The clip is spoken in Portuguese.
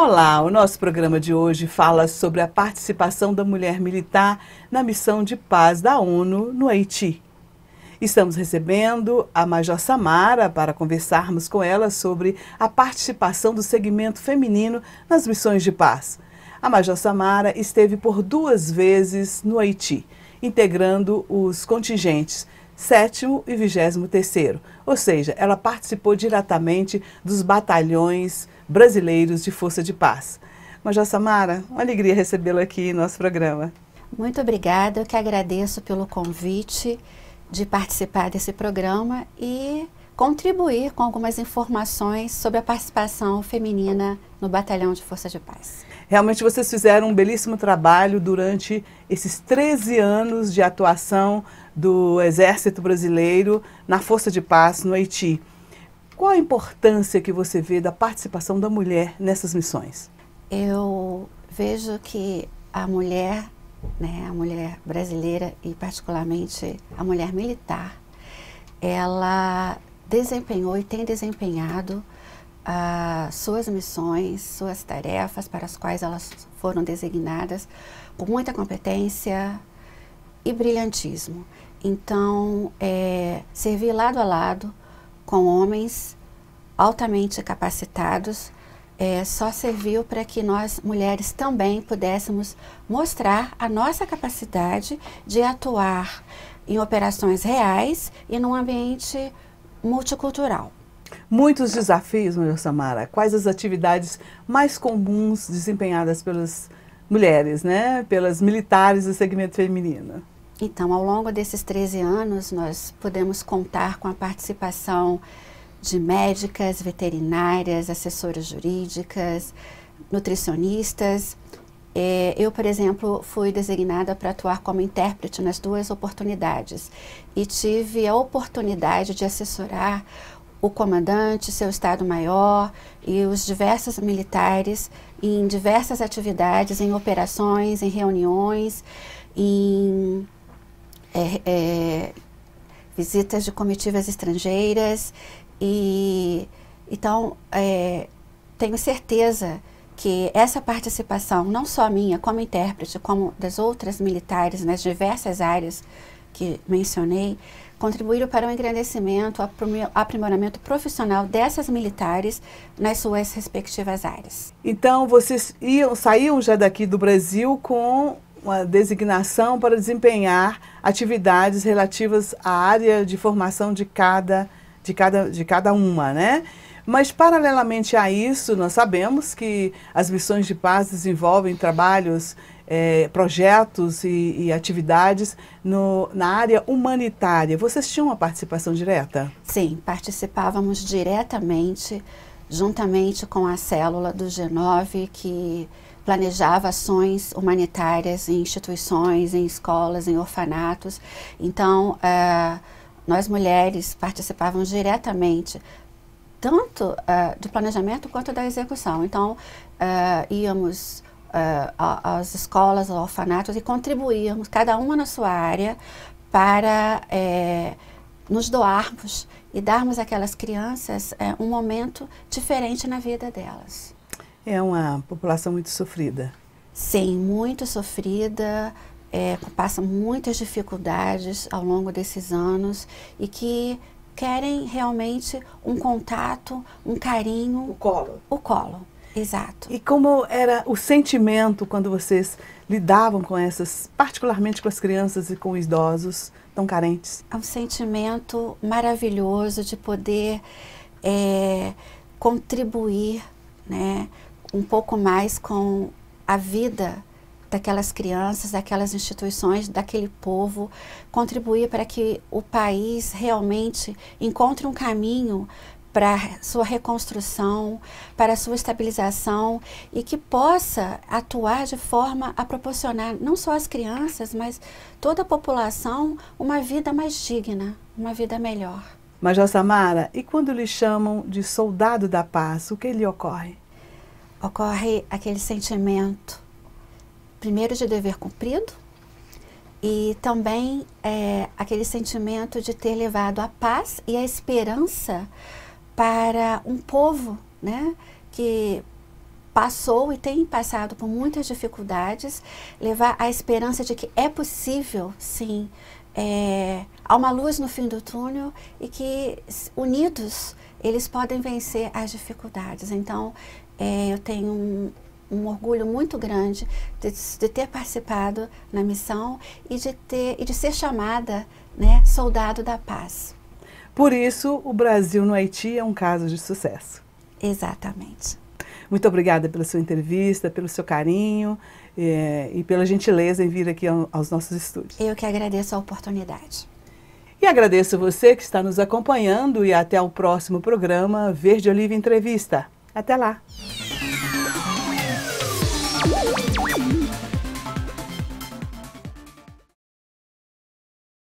Olá, o nosso programa de hoje fala sobre a participação da mulher militar na missão de paz da ONU no Haiti. Estamos recebendo a Major Samara para conversarmos com ela sobre a participação do segmento feminino nas missões de paz. A Major Samara esteve por duas vezes no Haiti, integrando os contingentes 7 e 23, ou seja, ela participou diretamente dos batalhões brasileiros de força de paz. Major Samara, uma alegria recebê-la aqui em nosso programa. Muito obrigada, eu que agradeço pelo convite de participar desse programa e contribuir com algumas informações sobre a participação feminina no Batalhão de Força de Paz. Realmente vocês fizeram um belíssimo trabalho durante esses 13 anos de atuação do Exército Brasileiro na Força de Paz no Haiti. Qual a importância que você vê da participação da mulher nessas missões? Eu vejo que a mulher, né, a mulher brasileira e particularmente a mulher militar, ela desempenhou e tem desempenhado ah, suas missões, suas tarefas para as quais elas foram designadas com muita competência e brilhantismo. Então, é, servir lado a lado com homens altamente capacitados, é, só serviu para que nós mulheres também pudéssemos mostrar a nossa capacidade de atuar em operações reais e num ambiente multicultural. Muitos desafios, Maria Samara. Quais as atividades mais comuns desempenhadas pelas mulheres, né? pelas militares do segmento feminino? Então, ao longo desses 13 anos, nós podemos contar com a participação de médicas, veterinárias, assessoras jurídicas, nutricionistas. É, eu, por exemplo, fui designada para atuar como intérprete nas duas oportunidades e tive a oportunidade de assessorar o comandante, seu Estado-Maior e os diversos militares em diversas atividades, em operações, em reuniões, em é, é, visitas de comitivas estrangeiras e então é, tenho certeza que essa participação, não só minha como intérprete, como das outras militares nas diversas áreas que mencionei, contribuíram para o engrandecimento, aprimoramento profissional dessas militares nas suas respectivas áreas. Então, vocês iam, saíam já daqui do Brasil com uma designação para desempenhar atividades relativas à área de formação de cada, de cada, de cada uma, né? Mas, paralelamente a isso, nós sabemos que as missões de paz desenvolvem trabalhos, eh, projetos e, e atividades no, na área humanitária. Vocês tinham uma participação direta? Sim, participávamos diretamente, juntamente com a célula do G9, que planejava ações humanitárias em instituições, em escolas, em orfanatos. Então, uh, nós mulheres participávamos diretamente tanto uh, do planejamento quanto da execução. Então, uh, íamos às escolas, aos orfanatos e contribuíamos, cada uma na sua área, para nos doarmos e darmos àquelas crianças um momento diferente na vida delas. É uma população muito sofrida. Sim, muito sofrida, é, passa muitas dificuldades ao longo desses anos e que querem realmente um contato, um carinho. O colo. O colo, exato. E como era o sentimento quando vocês lidavam com essas, particularmente com as crianças e com os idosos tão carentes? É um sentimento maravilhoso de poder é, contribuir, né? um pouco mais com a vida daquelas crianças, daquelas instituições, daquele povo, contribuir para que o país realmente encontre um caminho para sua reconstrução, para sua estabilização e que possa atuar de forma a proporcionar não só às crianças, mas toda a população uma vida mais digna, uma vida melhor. Major Samara, e quando lhe chamam de soldado da paz, o que lhe ocorre? ocorre aquele sentimento, primeiro, de dever cumprido e também é, aquele sentimento de ter levado a paz e a esperança para um povo né, que passou e tem passado por muitas dificuldades, levar a esperança de que é possível, sim, é, há uma luz no fim do túnel e que unidos eles podem vencer as dificuldades. Então, é, eu tenho um, um, orgulho muito grande de, de, ter participado na missão e de, ter, e de ser chamada né, soldado da paz. Por isso, o Brasil no Haiti é um caso de sucesso. Exatamente. Muito obrigada pela sua entrevista, pelo seu carinho é, e pela gentileza em vir aqui ao, aos nossos estúdios. Eu que agradeço a oportunidade. E agradeço você que está nos acompanhando e até o próximo programa Verde Oliva Entrevista. Até lá!